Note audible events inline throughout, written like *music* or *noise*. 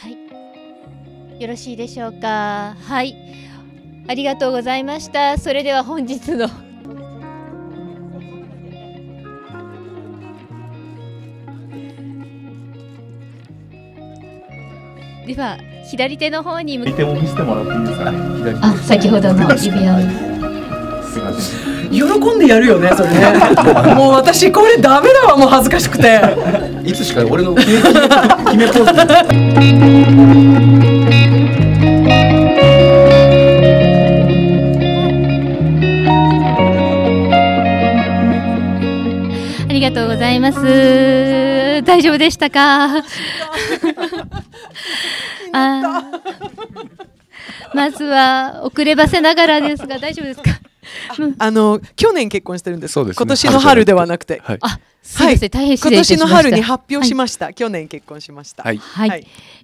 はいよろしいでしょうかはいありがとうございましたそれでは本日のでは左手の方に向手も見せてもらっていいですかねあ先ほどの指輪をすません喜んでやるよねそれね *laughs* もう私これダメだわもう恥ずかしくていつしか俺の決 *laughs* め決めポーズありがとうございます。大丈夫でしたか。まずは遅ればせながらですが大丈夫ですか。あの去年結婚してるんです。今年の春ではなくて。はい、あ、今年の春に発表しました。去年結婚しました。はい。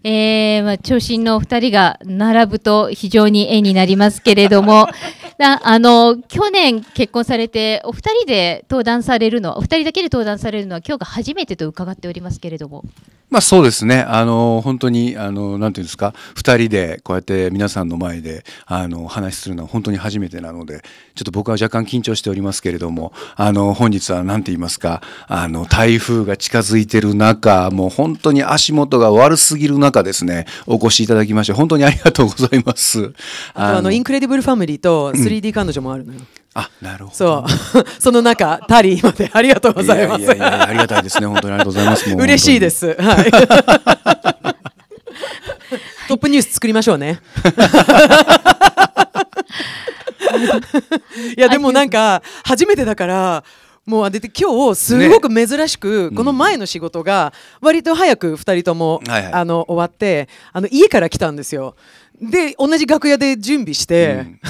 ええまあ長身のお二人が並ぶと非常に絵になりますけれども。なあの去年結婚されてお二人で登壇されるのお二人だけで登壇されるのは今日が初めてと伺っておりますけれども。まあそうですね。あの本当にあのなんていうんですか、二人でこうやって皆さんの前であの話するのは本当に初めてなので、ちょっと僕は若干緊張しておりますけれども、あの本日はなんて言いますか、あの台風が近づいてる中、もう本当に足元が悪すぎる中ですね、お越しいただきまして本当にありがとうございます。あのインクレディブルファミリーと 3D 彼女もあるのよ。あなるほどそう *laughs* その中タリーまでありがとうございますいやいやいやありがたいですね本当にありがとうございます *laughs* 嬉しいですはい *laughs* トップニュース作りましょうねいやでもなんか初めてだからもう出て今日すごく珍しく、この前の仕事が割と早く2人とも、あの終わってあの家から来たんですよ。で同じ楽屋で準備して、うん、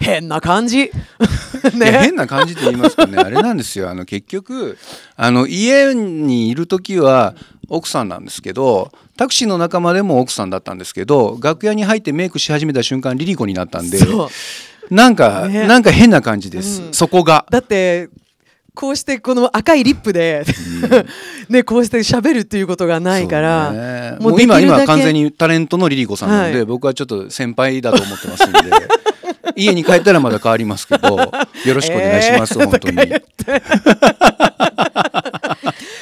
変な感じ *laughs* ね、変な感じと言いますかねあれなんですよあの結局あの家にいる時は奥さんなんですけどタクシーの仲間でも奥さんだったんですけど楽屋に入ってメイクし始めた瞬間リリコになったんでなんか、ね、なんか変な感じです、うん、そこが。だってこうしてこの赤いリップで *laughs* ね、こうして喋るっていうことがないから、ね、もう今今完全にタレントのリリコさんなので、はい、僕はちょっと先輩だと思ってますんで。家に帰ったらまだ変わりますけど、*laughs* よろしくお願いします、えー、本当に。*laughs*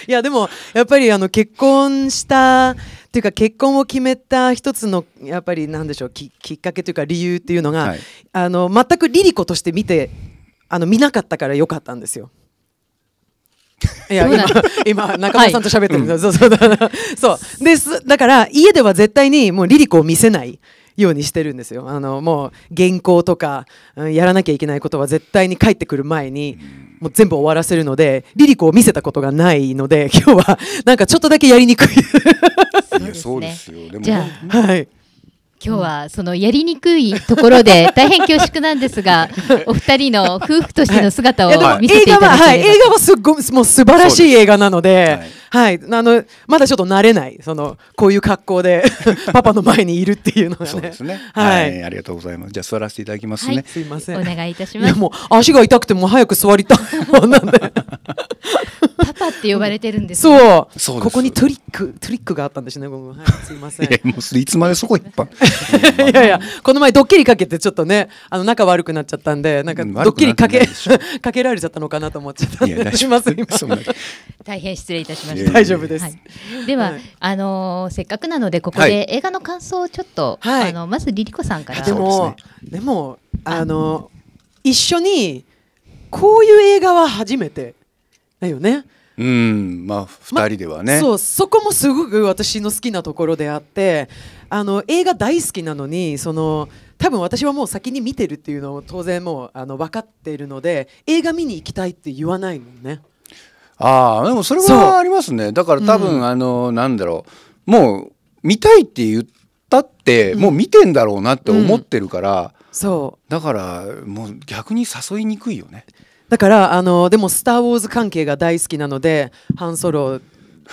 いやでもやっぱりあの結婚したっていうか結婚を決めた一つのやっぱりなんでしょうききっかけというか理由っていうのが、はい、あの全くリリコとして見てあの見なかったからよかったんですよ。いや今今中村さんと喋ってるんだ、はい、そうそうだから家では絶対にもうリリコを見せない。ようにしてるんですよあのもう原稿とか、うん、やらなきゃいけないことは絶対に帰ってくる前にもう全部終わらせるのでリリコを見せたことがないので今日はなんかちょっとだけやりにくいそうですよ、でもはい今日はそのやりにくいところで大変恐縮なんですが、*laughs* お二人の夫婦としての姿を見せていただければ、はい、映画はすごもう素晴らしい映画なので。はい、あのまだちょっと慣れないそのこういう格好で *laughs* パパの前にいるっていうのがね。そうですね、はい、はい、ありがとうございます。じゃ座らせていただきますね。はい、すいません。お願いいたします。もう足が痛くても早く座りたいなんで。パって呼ばれてるんです、ね、そうここにトリックトリックがあったんですねごめん、はい、すいませんいやもういつまでそこ一般 *laughs* いやいやこの前ドッキリかけてちょっとねあの仲悪くなっちゃったんでなんかドッキリかけ、*laughs* かけられちゃったのかなと思っちゃったんでし *laughs* ます今大変失礼いたしました大丈夫です、はい、では、はい、あのー、せっかくなのでここで映画の感想をちょっと、はい、あのまずリリコさんからでもでもあのー、一緒にこういう映画は初めてだよね。うんまあ2人ではね、ま、そうそこもすごく私の好きなところであってあの映画大好きなのにその多分私はもう先に見てるっていうのを当然もうあの分かっているので映画見に行きたいって言わないもんね。ああでもそれはありますねだから多分、うん、あのなんだろうもう見たいって言ったって、うん、もう見てんだろうなって思ってるから、うん、そうだからもう逆に誘いにくいよね。だからあのでも「スター・ウォーズ」関係が大好きなのでハン・ソロ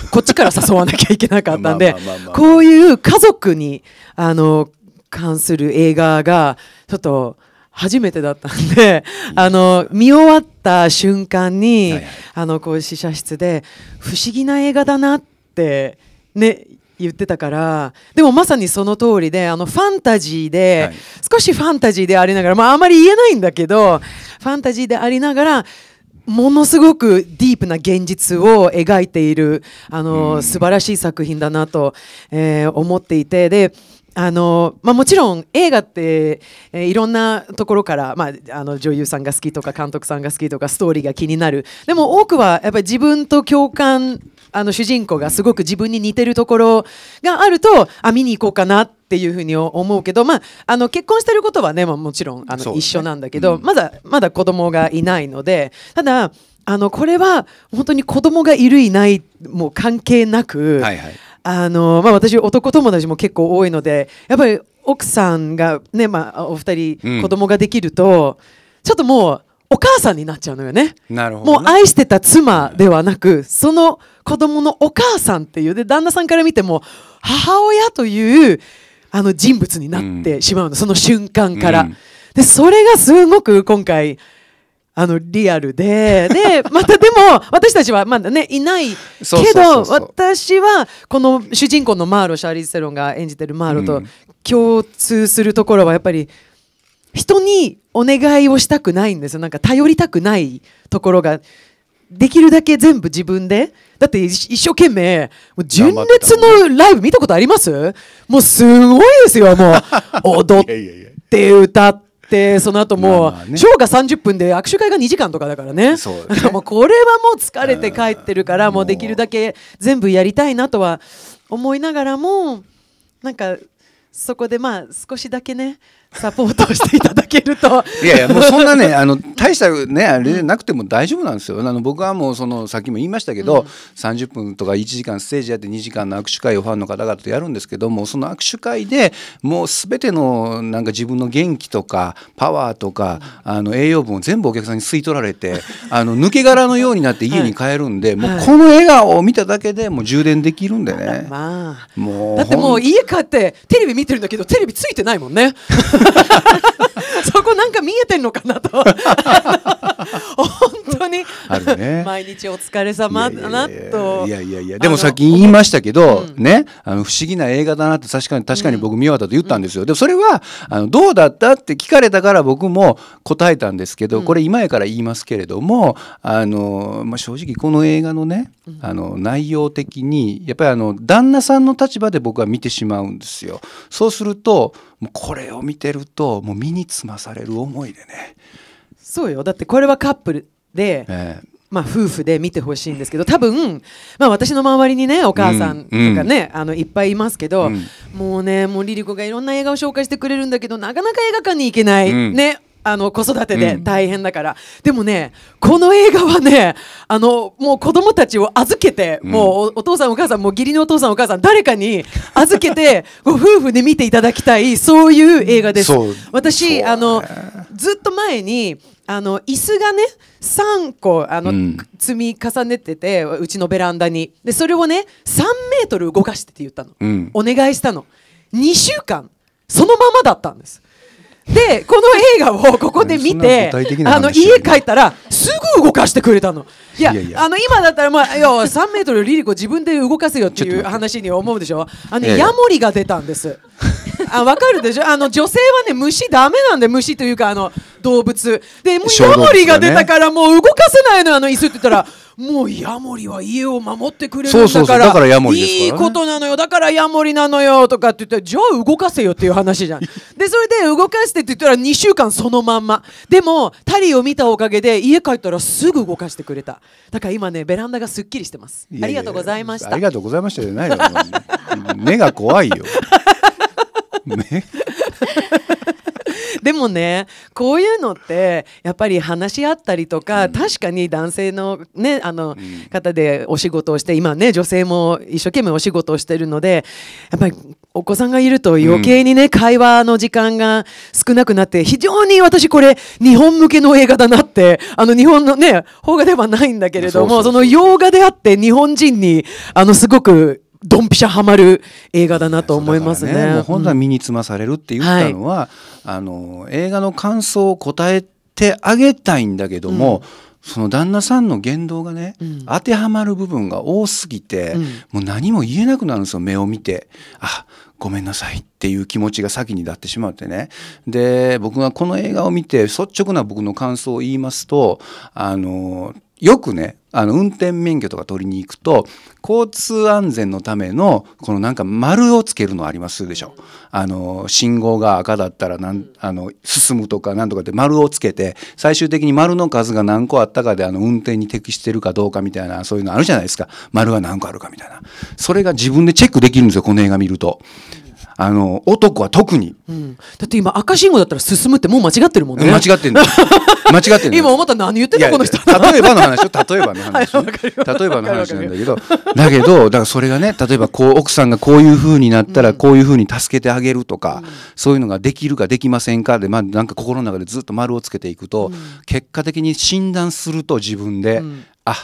こっちから誘わなきゃいけなかったんでこういう家族にあの関する映画がちょっと初めてだったんであの見終わった瞬間に、あのこう試写室で不思議な映画だなって、ね、言ってたからでもまさにその通りであのファンタジーで、はい、少しファンタジーでありながら、まあ、あまり言えないんだけどファンタジーでありながらものすごくディープな現実を描いているあの、素晴らしい作品だなと、えー、思っていてであのまあ、もちろん映画って、えー、いろんなところから、まあ、あの女優さんが好きとか監督さんが好きとかストーリーが気になるでも多くはやっぱり自分と共感あの主人公がすごく自分に似てるところがあるとあ見に行こうかなっていうふうに思うけど、まあ、あの結婚してることはねもちろんあの、一緒なんだけど、うん、まだまだ子供がいないのでただあのこれは本当に子供がいるいないもう関係なく、あのま私男友達も結構多いのでやっぱり奥さんがね、まあ、お二人子供ができると、うん、ちょっともうお母さんになっちゃうのよね。なるほど、もう愛してた妻ではなく、その子供のお母さんっていう、で、旦那さんから見ても、母親というあの人物になってしまうの、うん、その瞬間から。うん、で、それがすごく今回、あのリアルでで *laughs* またでも私たちはまだねいないけど私はこの主人公のマーロシャーリーズ・セロンが演じてるマーロと共通するところはやっぱり人にお願いをしたくないんですよなんか頼りたくないところができるだけ全部自分でだって一生懸命純烈のライブ見たことありますもうすごいですよもう *laughs* 踊って歌ってその後もう、ね、ショーが30分で握手会が2時間とかだからねそうねもうこれはもう疲れて帰ってるからもうできるだけ全部やりたいなとは思いながらもなんかそこでまあ少しだけねサポートをしていただけると。いやいや、もうそんなね、*laughs* あの、大したね、あれでなくても大丈夫なんですよ。あの、僕はもう、その、さっきも言いましたけど、うん、30分とか1時間ステージやって2時間の握手会をファンの方々とやるんですけども、その握手会でもう全ての、なんか自分の元気とか、パワーとか、うん、あの、栄養分を全部お客さんに吸い取られて、*laughs* あの、抜け殻のようになって家に帰るんで、はい、もうこの笑顔を見ただけでもう充電できるんでね。まあ、もう。だってもう家帰って、テレビ見てるんだけど、テレビついてないもんね。*laughs* so なんか見えてんのかなと *laughs* 本当に、あ、ね、毎日お疲れ様だなといやいやいやでもさっき言いましたけど、ねあの不思議な映画だなって確かに確かに僕見終わったと言ったんですよ、うん、でもそれはあのどうだったって聞かれたから僕も答えたんですけど、これ今やから言いますけれどもあの、まあ、正直この映画のね、あの内容的にやっぱりあの旦那さんの立場で僕は見てしまうんですよ。そうするともうこれを見てるともう身につまされる思いでねそうよだってこれはカップルで、えーまあ、夫婦で見てほしいんですけど多分、まあ、私の周りにねお母さんとかね、うん、あのいっぱいいますけど、うん、もうねもうリリコがいろんな映画を紹介してくれるんだけどなかなか映画館に行けない、うん、ねあの子育てで大変だから、うん、でもねこの映画はねあのもう子供たちを預けて、うん、もうお父さんお母さんもう義理のお父さんお母さん誰かに預けて *laughs* ご夫婦で見ていただきたいそういう映画です。私、ね、あのずっと前にあの椅子がね3個あの、うん、積み重ねててうちのベランダにでそれをね3メートル動かしてって言ったの、お願いしたの2週間そのままだったんですでこの映画をここで見てあの家帰ったらすぐ動かしてくれたのいやあの今だったら、まあ、よ3 *laughs* メートルリリコ自分で動かせよっていう話に思うでしょあの、ヤモリが出たんです *laughs* あ分かるでしょあの女性はね虫だめなんで虫というかあの動物でもうヤモリが出たからもう動かせないのあの椅子って言ったらもうヤモリは家を守ってくれるんだからそういいことなのよだからヤモリなのよとかって言ったらじゃあ動かせよっていう話じゃん *laughs* でそれで動かしてって言ったら2週間そのまんまでもタリーを見たおかげで家帰ったらすぐ動かしてくれただから今ねベランダがすっきりしてますありがとうございましたありがとうございましたじゃないよ目が怖いよね *laughs* *laughs* でもねこういうのってやっぱり話し合ったりとか、うん、確かに男性の,、ね、あの方でお仕事をして今ね女性も一生懸命お仕事をしてるのでやっぱりお子さんがいると余計にね、うん、会話の時間が少なくなって非常に私これ日本向けの映画だなってあの日本のね邦画ではないんだけれどもその洋画であって日本人にあのすごくドンピシャハマる映画だなと思いますね。ねもう本当は身につまされるって言ったのは、うん、あの映画の感想を答えてあげたいんだけども、うん、その旦那さんの言動がね、うん、当てはまる部分が多すぎて、もう何も言えなくなるんですよ目を見て。あごめんなさいっていう気持ちが先に立ってしまってね。で僕がこの映画を見て率直な僕の感想を言いますとあのよくねあの運転免許とか取りに行くと交通安全のためのこのなんか丸をつけるのありますでしょあの信号が赤だったらなんあの進むとかなんとかって丸をつけて最終的に丸の数が何個あったかであの運転に適してるかどうかみたいなそういうのあるじゃないですか丸は何個あるかみたいなそれが自分でチェックできるんですよこの映画見るとあの男は特に、うん、だって今赤信号だったら進むってもう間違ってるもんね間違ってんだ間違ってん *laughs* 今思った何言ってんのこの人例えばの話よ例えばの話、*laughs* 例えばの話なんだけどだけどだからそれがね例えばこう奥さんがこういうふうになったらこういうふうに助けてあげるとか、うん、そういうのができるかできませんかでまあなんか心の中でずっと丸をつけていくと、うん、結果的に診断すると自分で、うん、あっ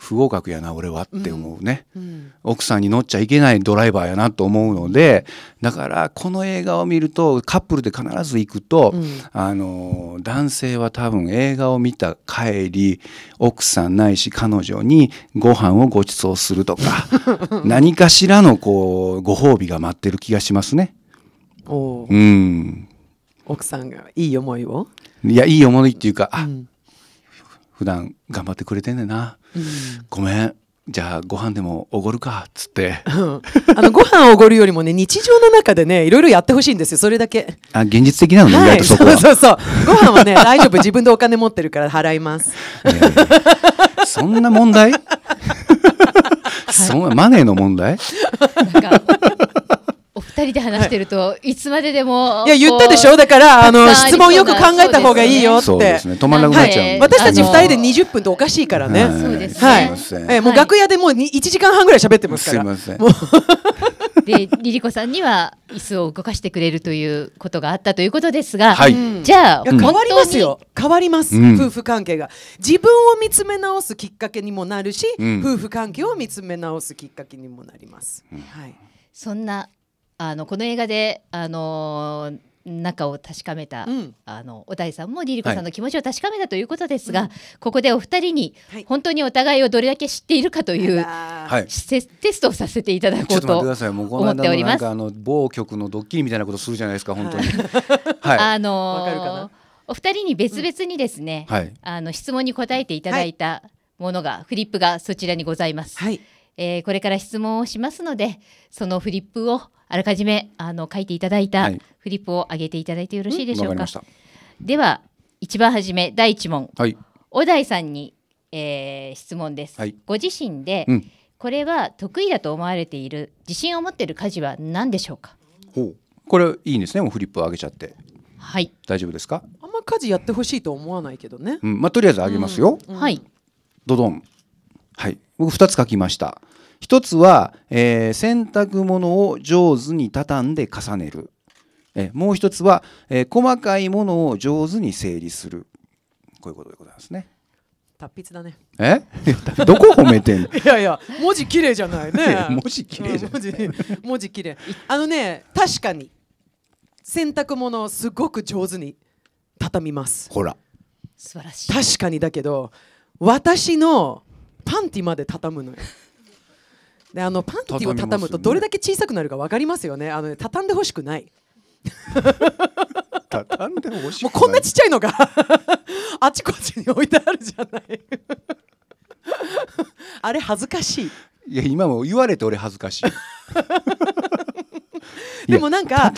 不合格やな俺はって思うね、うんうん、奥さんに乗っちゃいけないドライバーやなと思うのでだからこの映画を見るとカップルで必ず行くと、うん、あの男性は多分映画を見た帰り奥さんないし彼女にご飯をご馳走するとか *laughs* 何かしらのこうご褒美が待ってる気がしますね。うん、奥さんがいい思いをいやいい思いっていうか、うん、普段頑張ってくれてんねんな、うん、ごめんじゃあご飯でもおごるかっつって、うん、あのご飯おごるよりもね日常の中でねいろいろやってほしいんですよそれだけあ現実的なのね、はい、そそうそうそうご飯はね大丈夫自分でお金持ってるから払いますそんな問題そんなマネーの問題お二人で話してると、い、つまででもいや言ったでしょだからあの質問よく考えた方がいいよってそうですね止まらなくなっちゃう、私たち二人で20分とおかしいからね、そうですはいえもう楽屋でもう1時間半ぐらい喋ってますからすいません *laughs* でリリコさんには椅子を動かしてくれるということがあったということですが、はい、じゃあ変わりますよ変わります、夫婦関係が自分を見つめ直すきっかけにもなるし、夫婦関係を見つめ直すきっかけにもなります、はいそんなあのこの映画であの中を確かめた、うん、あのお大さんもリリコさんの気持ちを確かめたということですが、はい、ここでお二人に、本当にお互いをどれだけ知っているかという、はい、テストをさせていただこうと思っております。あの某局のドッキリみたいなことするじゃないですか本当に。*laughs* はい、あのー、お二人に別々にですね、うん、あの質問に答えていただいたものが、フリップがそちらにございます。はい。えー、これから質問をしますのでそのフリップをあらかじめあの書いていただいたフリップを上げていただいてよろしいでしょうか。はい、では一番初め第1問、はい、小田井さんに、えー、質問です。はい、ご自身で、うん、これは得意だと思われている自信を持っている家事は何でしょうか。ほうこれいいんですねもうフリップを上げちゃって。はい。大丈夫ですか。あんま家事やってほしいと思わないけどね。うん、まあとりあえず上げますよ。うん、はい。ドドン。はい。僕二つ書きました。一つは、えー、洗濯物を上手に畳んで重ねる。えもう一つは、えー、細かいものを上手に整理する。こういうことでございますね。達筆だね。え？*laughs* どこ褒めてんの？*laughs* いやいや、文字綺麗じゃないね。文字綺麗じゃない、うん、文字綺麗。あのね、確かに洗濯物をすごく上手に畳みます。ほら。素晴らしい。確かにだけど、私のパンティまで畳むのよ。であのパンティを畳むとどれだけ小さくなるか分かりますよね。あの、ね、畳んでほしくない。*laughs* 畳んでほしくない。もうこんなちっちゃいのが *laughs* あちこちに置いてあるじゃない *laughs* あれ恥ずかしい。いや今も言われて俺恥ずかしい。でもなんかあ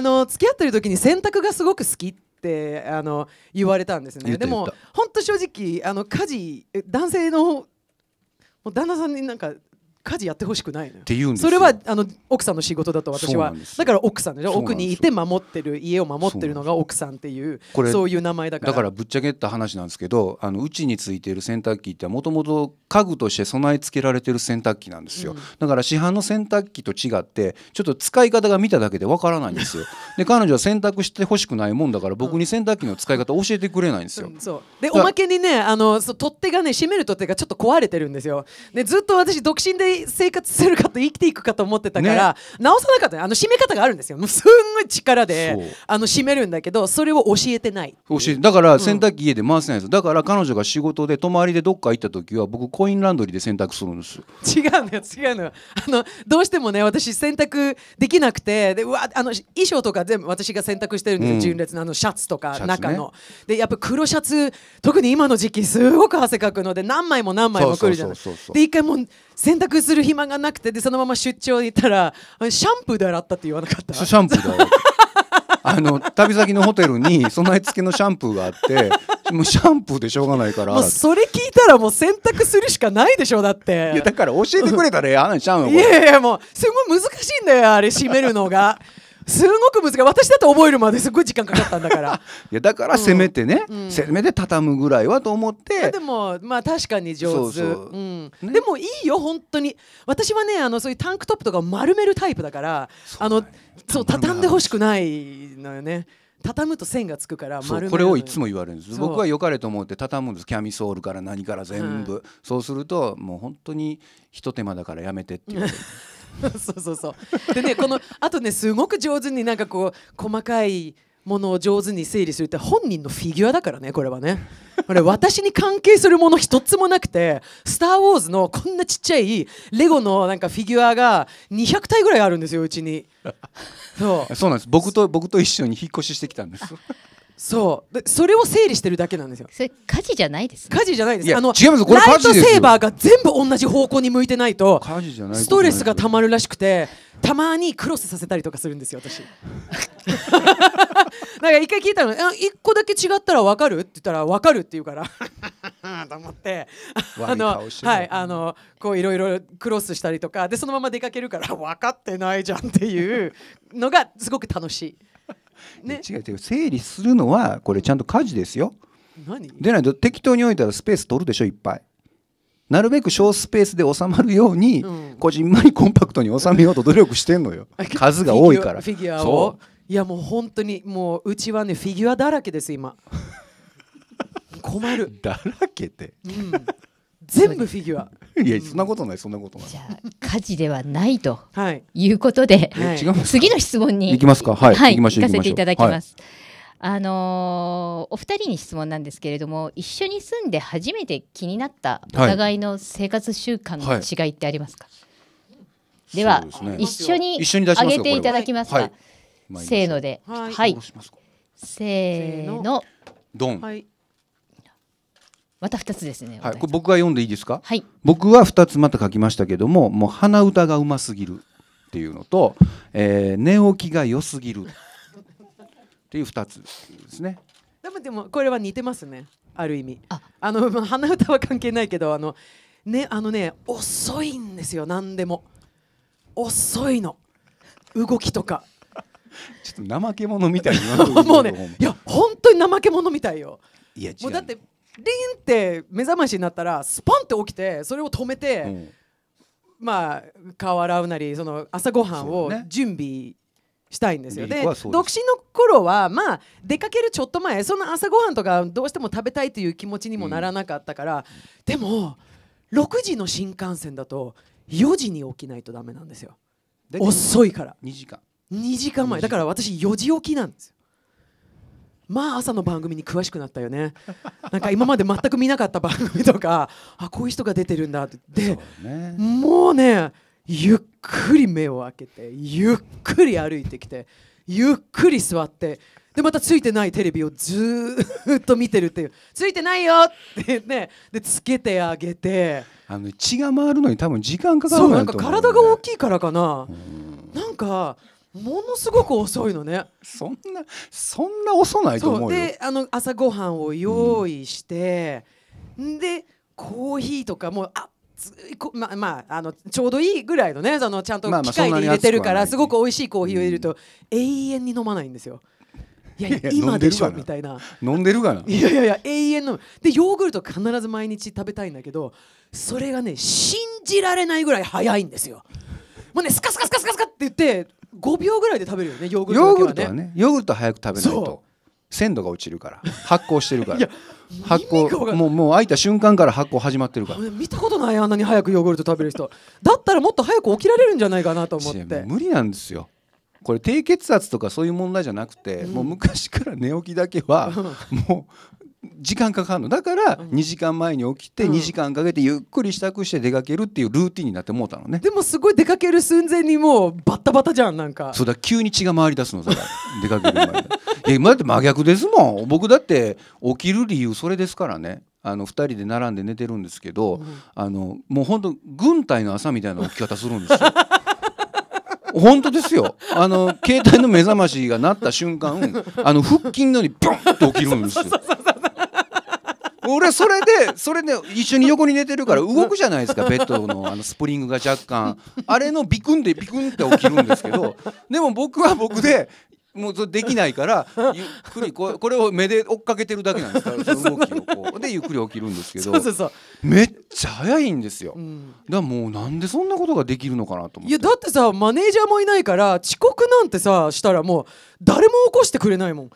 の付き合ってる時に洗濯がすごく好きってあの言われたんですね。でも本当正直あの家事男性の旦那さんになんか家事やってほしくないのよって言うんですそれはあの奥さんの仕事だと私はだから奥さんで奥にいて守ってる家を守ってるのが奥さんっていうそういう名前だからだからぶっちゃけた話なんですけどあのうちについている洗濯機ってもともと家具として備え付けられてる洗濯機なんですよ、うん、だから市販の洗濯機と違ってちょっと使い方が見ただけでわからないんですよ *laughs* で彼女は洗濯してほしくないもんだから僕に洗濯機の使い方教えてくれないんですよ、うんそうでおまけにねあの取っ手がね閉める取っ手がちょっと壊れてるんですよでずっと私独身で生活するかと生きていくかと思ってたから、ね、直さなかった、ね、あの締め方があるんですよすんごい力であの締めるんだけどそれを教えてない教えだから洗濯機家で回せないです、うん、だから彼女が仕事で泊まりでどっか行った時は僕コインランドリーで洗濯するんです違うのよ違うのよあのどうしてもね私洗濯できなくてでわあの衣装とか全部私が洗濯してるんですよ、うん、純烈のあのシャツとか中の、ね、でやっぱ黒シャツ特に今の時期すごく汗かくので何枚も何枚もくるじゃないで一回もう洗濯する暇がなくてでそのまま出張に行ったらシャンプーで洗ったって言わなかったシャンプーだ *laughs* あの旅先のホテルに備え付けのシャンプーがあってもうシャンプーでしょうがないからそれ聞いたらもう洗濯するしかないでしょだっていやだから教えてくれたらええ話ちゃうのいやいやもうすごい難しいんだよあれ閉めるのがすごく難しい私だと覚えるまですごい時間かかったんだから *laughs* いやだからせめてね、うん、せめて畳むぐらいはと思ってでもまあ確かに上手、でもいいよ本当に私はねあのそういうタンクトップとか丸めるタイプだからあのそう畳んでほしくないのよね畳むと線がつくからこれをいつも言われるんです僕は良かれと思って畳むんですキャミソールから何から全部、うん、そうするともう本当にひと手間だからやめてっていう。*laughs* *laughs* そうそうそうでねこのあとねすごく上手になんかこう細かいものを上手に整理するって本人のフィギュアだからねこれはねこ *laughs* れ私に関係するもの一つもなくて「スター・ウォーズ」のこんなちっちゃいレゴのなんかフィギュアが200体ぐらいあるんですようちにそうそうなんです僕と僕と一緒に引っ越ししてきたんですそうそれを整理してるだけなんですよそれ火事じゃないです火事じゃないですあの違いますこれライトセーバーが全部同じ方向に向いてないとストレスがたまるらしくてたまにクロスさせたりとかするんですよ私 *laughs* なんか一回聞いたの一個だけ違ったら分かるって言ったら分かるって言うから *laughs* と思ってあのはいあのこういろいろクロスしたりとかでそのまま出かけるから分かってないじゃんっていうのがすごく楽しい。ね、違う違う整理するのはこれちゃんと家事ですよ何でないと適当に置いたらスペース取るでしょいっぱいなるべく小スペースで収まるように、うん、こじんまりコンパクトに収めようと努力してんのよ数が多いからフィギュアをいやもう本当にもううちはねフィギュアだらけです今困る *laughs* だらけて、うん全部フィギュア。*laughs* いや、そんなことない、そんなことない。じゃあ、家事ではないと、はい、いうことで、はい、次の質問に。いきますか、はい、はい、行かせていただきます。はい、あのー、お二人に質問なんですけれども、一緒に住んで初めて気になったお互いの生活習慣の違いってありますか。では、一緒に挙げていただきますか。せーので、はい、せーの、ドン。また二つですね。はい、これ僕が読んでいいですか、はい、僕は二つまた書きましたけどももう鼻歌がうますぎるっていうのと、えー、寝起きが良すぎるっていう二つですね。でもでもこれは似てますねある意味ああの鼻歌は関係ないけどあのねあのね遅いんですよ何でも遅いの動きとか *laughs* ちょっと怠け者みたいな *laughs* もうねいや本当に怠け者みたいよいやもうだってリンって目覚ましになったらスパンって起きてそれを止めて、うん、まあ顔洗うなりその朝ごはんを準備したいんですよ、ね、で独身の頃はまあ出かけるちょっと前その朝ごはんとかどうしても食べたいという気持ちにもならなかったから、うん、でも6時の新幹線だと4時に起きないとダメなんですよ遅いから2時間2時間前だから私4時起きなんですよまあ朝の番組に詳しくなったよねなんか今まで全く見なかった番組とかあこういう人が出てるんだってで、ね、もうねゆっくり目を開けてゆっくり歩いてきてゆっくり座ってでまたついてないテレビをずっと見てるっていう「ついてないよ!」ってねでつけてあげてあの血が回るのに多分時間かかる、そうなんか体が大きいからかな、んなんかものすごく遅いのねそんなそんな遅ないと思うであの朝ごはんを用意して、うん、でコーヒーとかもあまあ、まあ、あのちょうどいいぐらいのねそのちゃんと機械に入れてるから、まあ、すごく美味しいコーヒーを入れると、うん、永遠に飲まないんですよ。*laughs* いやいや今でしょみたいな飲んでるがないやいやいや永遠のでヨーグルト必ず毎日食べたいんだけどそれがね信じられないぐらい早いんですよもうねスカスカスカスカスカって言って5秒ぐらいで食べるよねヨーグルト、ね、ヨーグルトはねヨーグルト早く食べないと鮮度が落ちるから発酵してるから *laughs* 発酵もうもう開いた瞬間から発酵始まってるから見たことないあんなに早くヨーグルト食べる人だったらもっと早く起きられるんじゃないかなと思って無理なんですよこれ低血圧とかそういう問題じゃなくて、うん、もう昔から寝起きだけは、もう時間かかるのだから2時間前に起きて2時間かけてゆっくり支度して出かけるっていうルーティンになってもうたのねでもすごい出かける寸前にもうバッタバタじゃんなんかそうだ急に血が回り出すのそれ。*laughs* 出かける前に今だって真逆ですもん僕だって起きる理由それですからねあの2人で並んで寝てるんですけど、うん、あのもうほんと軍隊の朝みたいな起き方するんですよ。*laughs* 本当ですよあの携帯の目覚ましが鳴った瞬間あの腹筋のようにピンンと起きるんですよ。俺それでそれで一緒に横に寝てるから動くじゃないですかベッドのあのスプリングが若干あれのビクンでビクンって起きるんですけどでも僕は僕でもうできないからゆっくりこれを目で追っかけてるだけなんですから動きをこうでゆっくり起きるんですけどめっちゃ早いんですよ、うだからもうなんでそんなことができるのかなと思っていやだってさマネージャーもいないから遅刻なんてさしたらもう誰も起こしてくれないもん。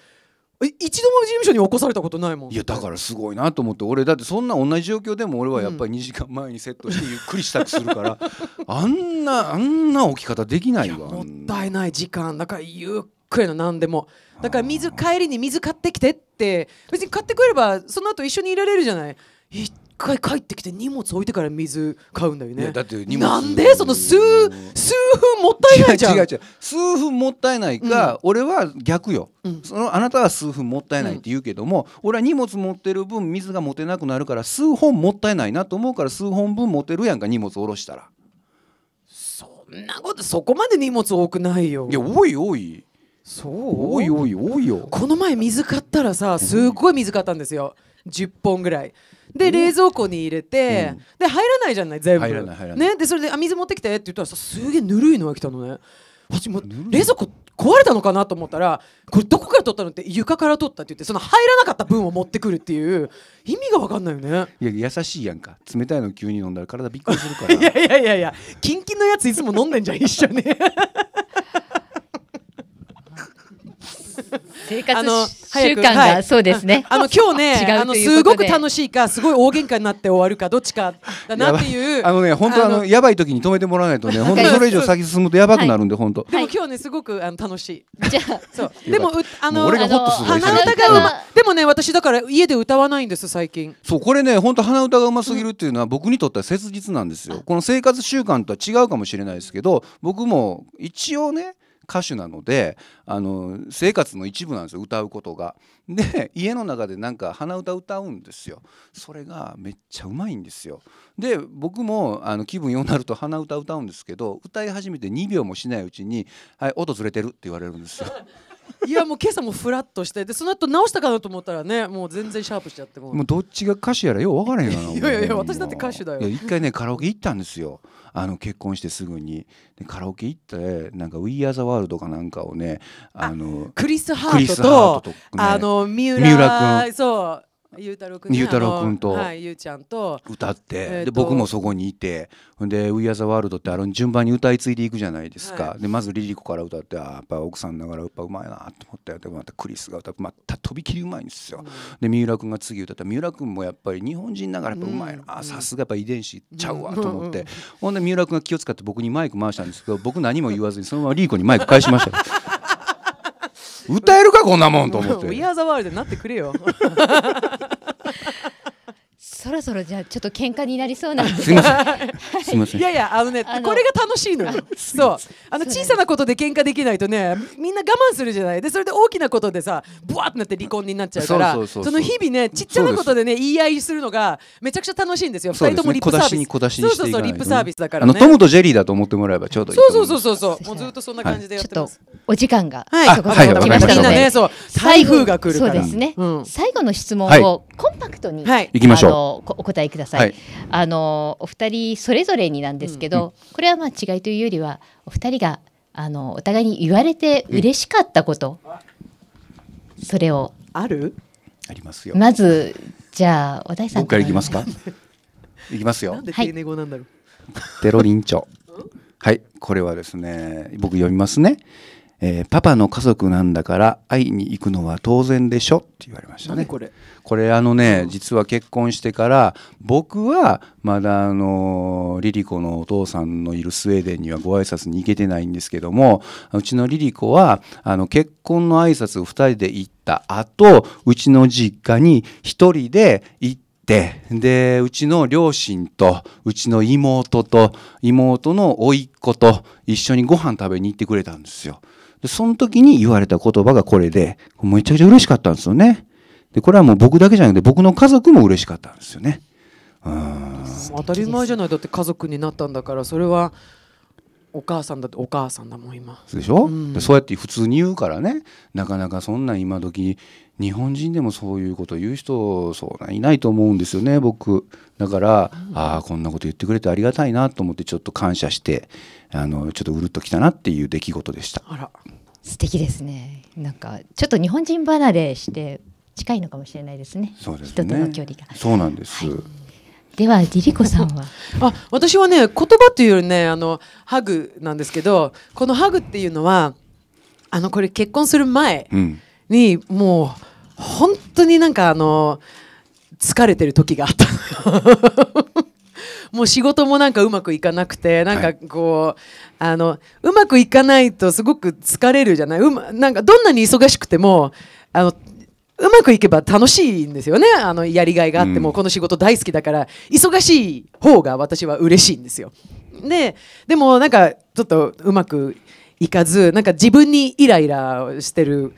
一度も事務所に起こされたことないもんいやだからすごいなと思って俺だってそんな同じ状況でも俺はやっぱり2時間前にセットしてゆっくり支度するから、*laughs* あんなあんな置き方できないわもったいない時間だからゆっくりの何でもだから水帰りに水買ってきてって別に買ってくればその後一緒にいられるじゃない回帰ってきて荷物置いてから水買うんだよねだってなんでその数数分もったいないじゃん違う違う数分もったいないか、うん、俺は逆よ、うん、そのあなたは数分もったいないって言うけども、うん、俺は荷物持ってる分水が持てなくなるから数本もったいないなと思うから数本分持てるやんか荷物下ろしたらそんなことそこまで荷物多くないよいや多い多いそう多い多い多いよこの前水買ったらさすっごい水買ったんですよ10本ぐらいで冷蔵庫に入れて、で入らないじゃない全部入らない入らない、ね、でそれであ水持ってきてって言ったらさすげえぬるいのが来たのね私も冷蔵庫壊れたのかなと思ったらこれどこから取ったのって床から取ったって言ってその入らなかった分を持ってくるっていう意味が分かんないよねいや優しいやんか冷たいの急に飲んだら体びっくりするからいやいやいやいやキンキンのやついつも飲んでんじゃん一緒に *laughs* 生活あの習慣が、はい、そうですね。あの今日ね、*laughs* あのすごく楽しいか、すごい大喧嘩になって終わるか、どっちかだなっていう。あのね、本当あのやばい時に止めてもらわないとね、本当それ以上先進むとやばくなるんで、本当。でも今日ね、すごくあの楽しい。じゃあ、そう。でもあのが鼻歌がでもね、私だから家で歌わないんです最近。そうこれね、本当鼻歌がうますぎるっていうのは僕にとっては切実なんですよ。この生活習慣とは違うかもしれないですけど、僕も一応ね。歌手なのであの生活の一部なんですよ歌うことが。で家の中でなんか鼻歌歌うんですよ。それがめっちゃうまいんですよ。で僕もあの気分ようなると鼻歌歌うんですけど歌い始めて2秒もしないうちに「はい音ずれてる」って言われるんですよ。*laughs* いやもう今朝もフラッとしてでその後直したかなと思ったらねもう全然シャープしちゃってもうどっちが歌手やらよう分からへんよないやいや私だって歌手だよ一回ねカラオケ行ったんですよあの結婚してすぐにでカラオケ行ってなんか「We Are the World」かなんかをねあのクリス・ハートとあの三浦君そうゆうたろうくんゆうたろうくんと、はい、ゆうちゃんと歌って、えー、で僕もそこにいてで「We a r ー the ってあの順番に歌い継いでいくじゃないですか、はい、でまずリリコから歌ってあやっぱ奥さんながらやっぱうまいなと思ってでまたクリスが歌ってまたとびきりうまいんですよ、うん、で三浦君が次歌った三浦君もやっぱり日本人ながらやっぱうまいな、うん、さすがやっぱ遺伝子ちゃうわと思って、うん、ほんで三浦君が気を使って僕にマイク回したんですけど僕何も言わずにそのままリリコにマイク返しました歌えるかこんなもんと思ってウィアーザワールドになってくれよ *laughs* そろそろじゃあちょっと喧嘩になりそうなんです。が、は *laughs* い、ません。いやいやあのねこれが楽しいのよ。そうあの小さなことで喧嘩できないとねみんな我慢するじゃないでそれで大きなことでさぶわってなって離婚になっちゃうからその日々ねちっちゃなことでね言い合いするのがめちゃくちゃ楽しいんですよ。二、ね、人ともリップサービス。しにそうそうそうリップサービスだから、トムとジェリーだと思ってもらえばちょうどいい。そうそうそうそうもうずっとそんな感じでやってます。はい、お時間がはいそこはい、来ましたので、はい、ねそう台風が来るそうですね、うん、最後の質問をコンパクトに、はい、行きましょう。お答えください、はい、あのお二人それぞれになんですけど、うん、これはまあ違いというよりはお二人があのお互いに言われて嬉しかったこと、うん、それをあるありますよまずじゃあ小田井さん僕からいきますかい *laughs* きますよはいテロリンチョはいこれはですね僕読みますねえー、パパの家族なんだから会いに行くのは当然でしょって言われましたね。これこれあのね、うん、実は結婚してから僕はまだあのリリコのお父さんのいるスウェーデンにはご挨拶に行けてないんですけどもうちのリリコはあの結婚の挨拶を2人で行った後うちの実家に1人で行って。でうちの両親とうちの妹と妹の甥っ子と一緒にご飯食べに行ってくれたんですよ。で、その時に言われた言葉がこれで、めちゃくちゃ嬉しかったんですよね。で、これはもう僕だけじゃなくて、僕の家族も嬉しかったんですよね。うん当たり前じゃない、だって家族になったんだから、それは。お母さんだってお母さんだもん今でしょ、うん、そうやって普通に言うからねなかなかそんな今時日本人でもそういうことを言う人そういないと思うんですよね僕だから、うん、ああこんなこと言ってくれてありがたいなと思ってちょっと感謝してあのちょっとうるっときたなっていう出来事でしたあら素敵ですねなんかちょっと日本人離れして近いのかもしれないですねそうですね人との距離がそうなんです、はいではリリコさんはあ私はね言葉っていうよりねあのハグなんですけどこのハグっていうのはあのこれ結婚する前に、もう本当になんかあの疲れてる時があった *laughs* もう仕事もなんかうまくいかなくてなんかこう、はい、あのうまくいかないとすごく疲れるじゃない、ま、なんかどんなに忙しくてもあのうまくいけば楽しいんですよねあのやりがいがあって、もこの仕事大好きだから忙しい方が私は嬉しいんですよ。ででもなんかちょっとうまくいかずなんか自分にイライラしてる。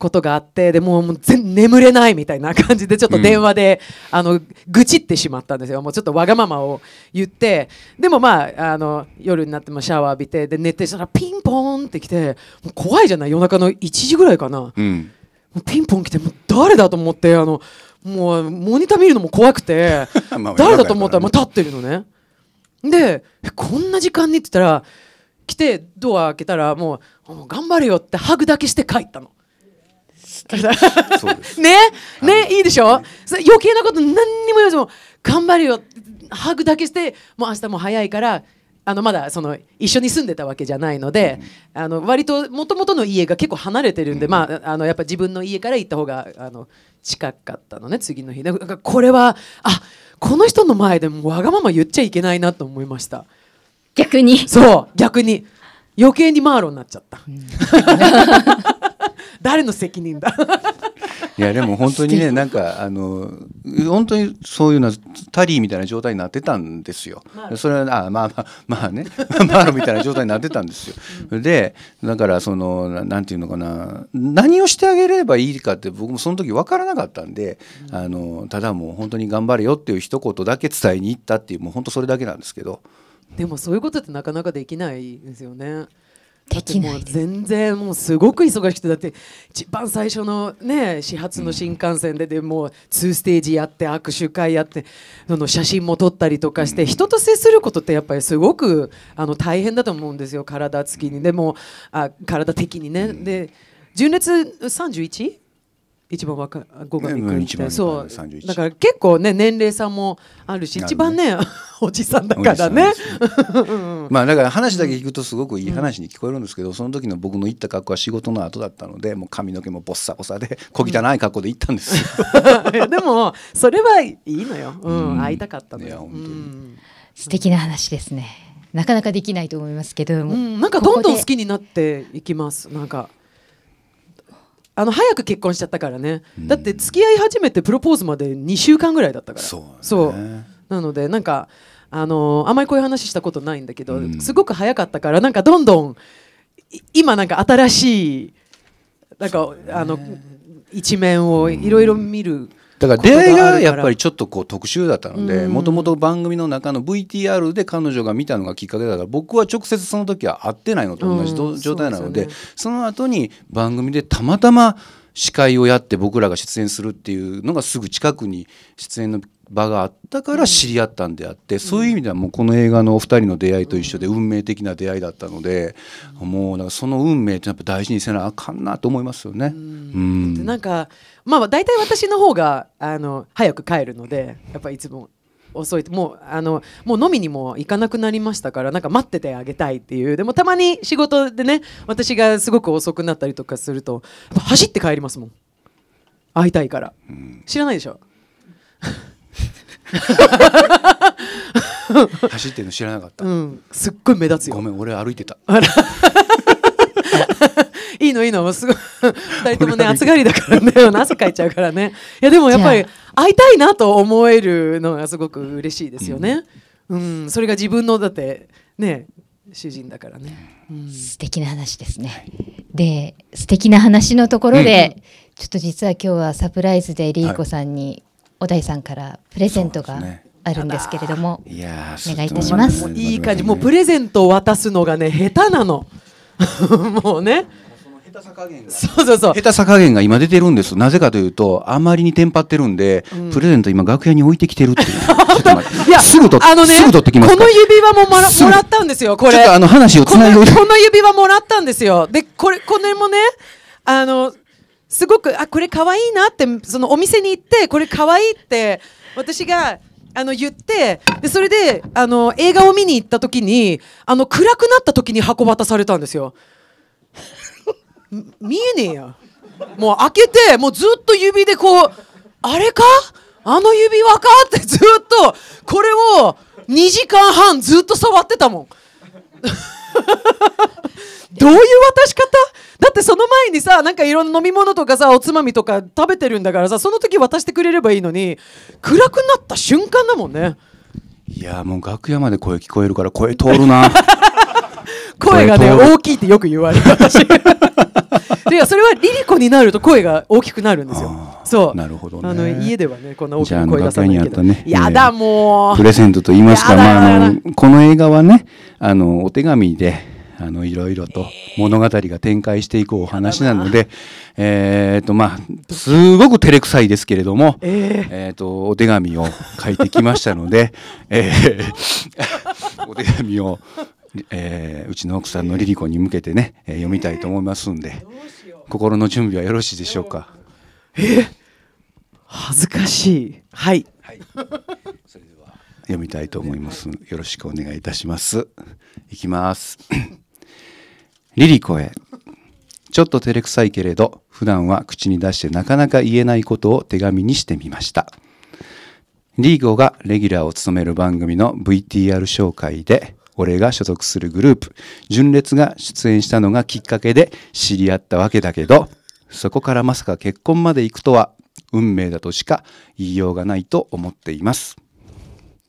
ことがあってでもう全眠れないみたいな感じでちょっと電話で、うん、あの愚痴ってしまったんですよもうちょっとわがままを言ってでもまああの夜になってもシャワー浴びてで寝てたらピンポンって来てもう怖いじゃない夜中の1時ぐらいかな、うん、もうピンポン来てもう誰だと思ってあのもうモニター見るのも怖くて *laughs* 誰だと思ったらもう立ってるのね。でこんな時間にって言ったら来てドア開けたらもう頑張れよってハグだけして帰ったの。ねね、い、いでしょ、余計なこと何にも言わずも頑張るよハグだけしてもう明日も早いからあのまだその一緒に住んでたわけじゃないので、うん、あの割ともともとの家が結構離れてるんで、うん、まあ、あのやっぱ自分の家から行った方があの近かったのね次の日だかこれはあこの人の前でもわがまま言っちゃいけないなと思いました逆にそう逆に余計にマーロンになっちゃった、うん誰の責任だいやでも本当にね *laughs* なんかあの本当にそういうのタリーみたいな状態になってたんですよ。それはあまあまあまあね *laughs* マーロみたいな状態になってたんですよ。でだからそのなんていうのかな何をしてあげればいいかって僕もその時分からなかったんで、あのただもう本当に頑張れよっていう一言だけ伝えに行ったっていうもう本当それだけなんですけど。でもそういうことってなかなかできないですよね。できない全然もうすごく忙しくてだって一番最初のね始発の新幹線ででもう2ステージやって握手会やってあの写真も撮ったりとかして人と接することってやっぱりすごくあの大変だと思うんですよ体つきにでもあ体的にねで純烈 31? 一番若語がびっくりそうだから結構ね年齢差もあるし、一番ね *laughs* おじさんだからねまあだから話だけ聞くとすごくいい話に聞こえるんですけど、その時の僕の行った格好は仕事の後だったのでもう髪の毛もボッサボサで小汚い格好で行ったんです *laughs* でもそれはいいのよ、うん、会いたかったのよ本当に、素敵な話ですねなかなかできないと思いますけどうん、なんかどんどん好きになっていきますなんかあの早く結婚しちゃったからね、うん、だって付き合い始めてプロポーズまで2週間ぐらいだったからそう、ねそう、なのでなんかあのー、あまりこういう話したことないんだけど、うん、すごく早かったからなんかどんどん今なんか新しいなんか、ね、あの一面をいろいろ見るだから出会いがやっぱりちょっとこう特殊だったのでもともと番組の中の VTR で彼女が見たのがきっかけだから僕は直接その時は会ってないのと同じ状態なので,、その後に番組でたまたま司会をやって僕らが出演するっていうのがすぐ近くに出演の場があったから知り合ったんであって、そういう意味ではもうこの映画のお二人の出会いと一緒で運命的な出会いだったので、もうなんかその運命ってやっぱ大事にせなあかんなと思いますよね。うん、なんかまあ大体私の方があの早く帰るのでやっぱいつも。遅いもうあのもう飲みにも行かなくなりましたからなんか待っててあげたいっていうでもたまに仕事でね私がすごく遅くなったりとかすると走って帰りますもん会いたいから、うん、知らないでしょ走ってるの知らなかった、うん、すっごい目立つよごめん俺歩いてた *laughs* いいのいいのすごい2 *laughs* 人ともね暑がりだからね汗かいちゃうからねいやでもやっぱり会いたいなと思えるのがすごく嬉しいですよね、うん、うん、それが自分のだってね主人だからね、うん、素敵な話ですねで素敵な話のところで、うん、ちょっと実は今日はサプライズでリーコさんに小田井さんからプレゼントがあるんですけれども、ね、いやお願いいたします。いい感じ、もうプレゼントを渡すのがね下手なの。*laughs* もうね。そうそうそう下手さ加減が今出てるんですなぜかというとあまりにテンパってるんで、うん、プレゼント今楽屋に置いてきてるっていう *laughs* いやすぐ取あの、ね、すぐ取ってきますこの指輪ももらもらったんですよこれちょっとあの話をつないでこの指輪もらったんですよでこれこれもねあのすごくあこれ可愛いなってそのお店に行ってこれ可愛いって私があの言ってでそれであの映画を見に行った時にあの暗くなった時に箱渡されたんですよ。*laughs* 見えねえやもう開けてもうずっと指でこうあれかあの指輪かってずっとこれを2時間半ずっと触ってたもん。*laughs* *laughs* どういう渡し方だってその前にさなんかいろんな飲み物とかさおつまみとか食べてるんだからさその時渡してくれればいいのに暗くなった瞬間だもんねいやもう楽屋まで声聞こえるから声通るな *laughs* 声がね大きいってよく言われる私 *laughs* いやそれはリリコになると声が大きくなるんですよ。そう。なるほど、ね、あの家ではねこんな大きな声出さないけど。ね、やだもう。プレゼントと言いますか、まあこの映画はねあのお手紙で。あのいろいろと物語が展開していくお話なので、えっとまあすごく照れくさいですけれども、えっとお手紙を書いてきましたので、え *laughs* お手紙をえー、うちの奥さんのリリコに向けてね、えー、読みたいと思いますんで、心の準備はよろしいでしょうか。えー、恥ずかしい。はい。はい。それでは読みたいと思います。よろしくお願いいたします。いきます。リリコへ。ちょっと照れくさいけれど、普段は口に出してなかなか言えないことを手紙にしてみました。リーゴがレギュラーを務める番組の VTR 紹介で、俺が所属するグループ、純烈が出演したのがきっかけで知り合ったわけだけど、そこからまさか結婚まで行くとは、運命だとしか言いようがないと思っています。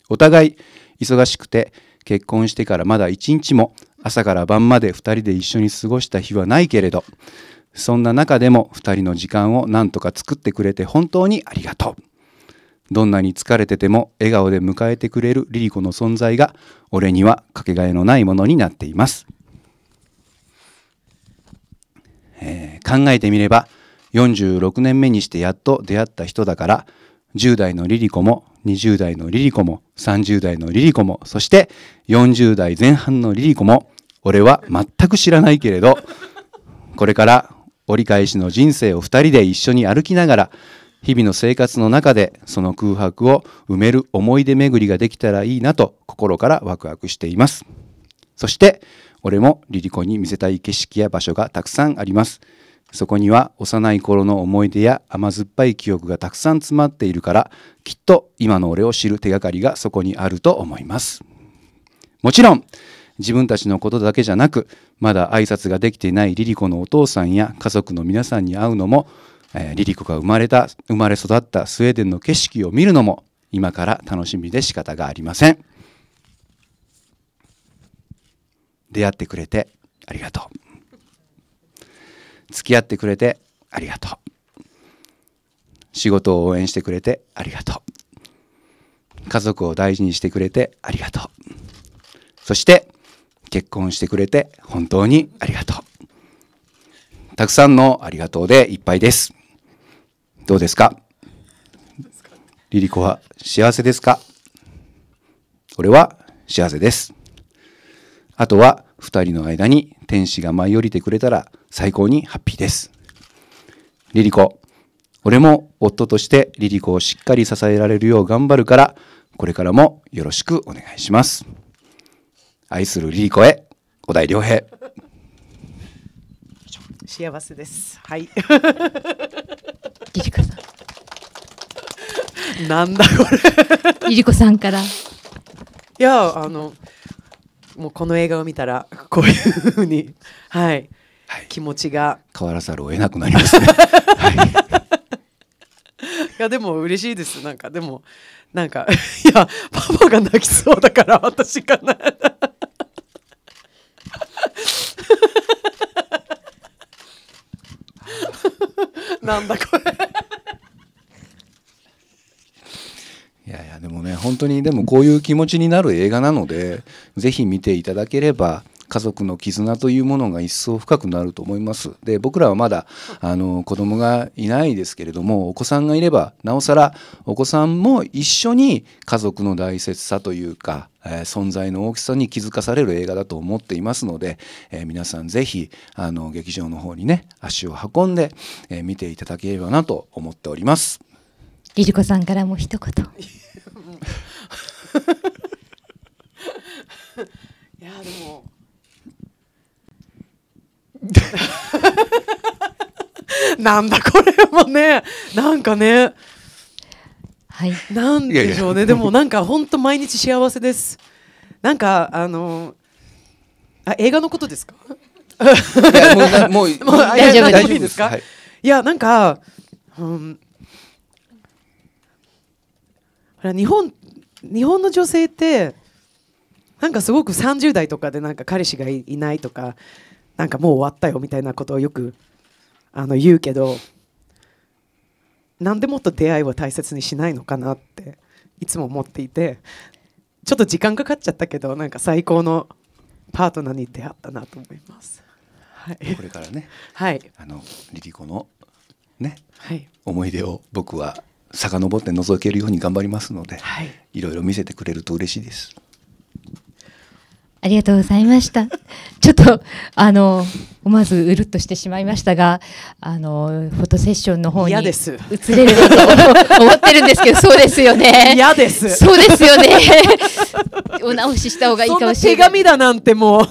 お互い忙しくて、結婚してからまだ一日も朝から晩まで2人で一緒に過ごした日はないけれど、そんな中でも2人の時間を何とか作ってくれて本当にありがとう。どんなに疲れてても笑顔で迎えてくれるリリコの存在が俺にはかけがえのないものになっています、えー、考えてみれば46年目にしてやっと出会った人だから10代のリリコも20代のリリコも30代のリリコもそして40代前半のリリコも俺は全く知らないけれどこれから折り返しの人生を2人で一緒に歩きながら日々の生活の中でその空白を埋める思い出巡りができたらいいなと心からワクワクしています。そして、俺もリリコに見せたい景色や場所がたくさんあります。そこには幼い頃の思い出や甘酸っぱい記憶がたくさん詰まっているから、きっと今の俺を知る手がかりがそこにあると思います。もちろん、自分たちのことだけじゃなく、まだ挨拶ができていないリリコのお父さんや家族の皆さんに会うのも、えー、リリコが生まれた、生まれ育ったスウェーデンの景色を見るのも今から楽しみで仕方がありません。出会ってくれてありがとう。付き合ってくれてありがとう。仕事を応援してくれてありがとう。家族を大事にしてくれてありがとう。そして結婚してくれて本当にありがとう。たくさんのありがとうでいっぱいです。どうですかリリコは幸せですか俺は幸せです。あとは2人の間に天使が舞い降りてくれたら最高にハッピーです。リリコ、俺も夫としてリリコをしっかり支えられるよう頑張るから、これからもよろしくお願いします。愛するリリコへ、小田井良平。幸せです。はい。*laughs* リこさん。*laughs* なんだこれ。リこさんから。いや、あの。もうこの映画を見たら、こういうふうに。はい。はい、気持ちが変わらざるを得なくなりますね。はい、いやでも嬉しいですなんかでもなんかいやパパが泣きそうだから私かな。*laughs* なんだこれ当にでもこういう気持ちになる映画なのでぜひ見ていただければ家族の絆というものが一層深くなると思います。で僕らはまだあの子供がいないですけれどもお子さんがいればなおさらお子さんも一緒に家族の大切さというか、えー、存在の大きさに気づかされる映画だと思っていますので、えー、皆さんぜひあの劇場の方にね足を運んで、えー、見ていただければなと思っております。リリコさんからも一言 *laughs* いやでもなんだこれもねなんかねはいなんでしょうねでもなんか本当毎日幸せですなんかあのあ映画のことですかもうもう *laughs* もう大丈夫ですか、はい、いやなんか、うん、ら日本日本の女性ってなんかすごく30代とかでなんか彼氏がいないとかなんかもう終わったよみたいなことをよくあの言うけど何でもっと出会いを大切にしないのかなっていつも思っていてちょっと時間かかっちゃったけどなんか最高のパートナーに出会ったなと思います。はい、これからね、はい、あのリリコのね、はい、思い出を僕は遡って覗けるように頑張りますので、はい、いろいろ見せてくれると嬉しいです。ありがとうございました。ちょっと、あの、思わずうるっとしてしまいましたが、あの、フォトセッションの方に移れると思ってるんですけど、そうですよね。嫌です。そうですよね。お直しした方がいいかもしれない。手紙だなんてもう。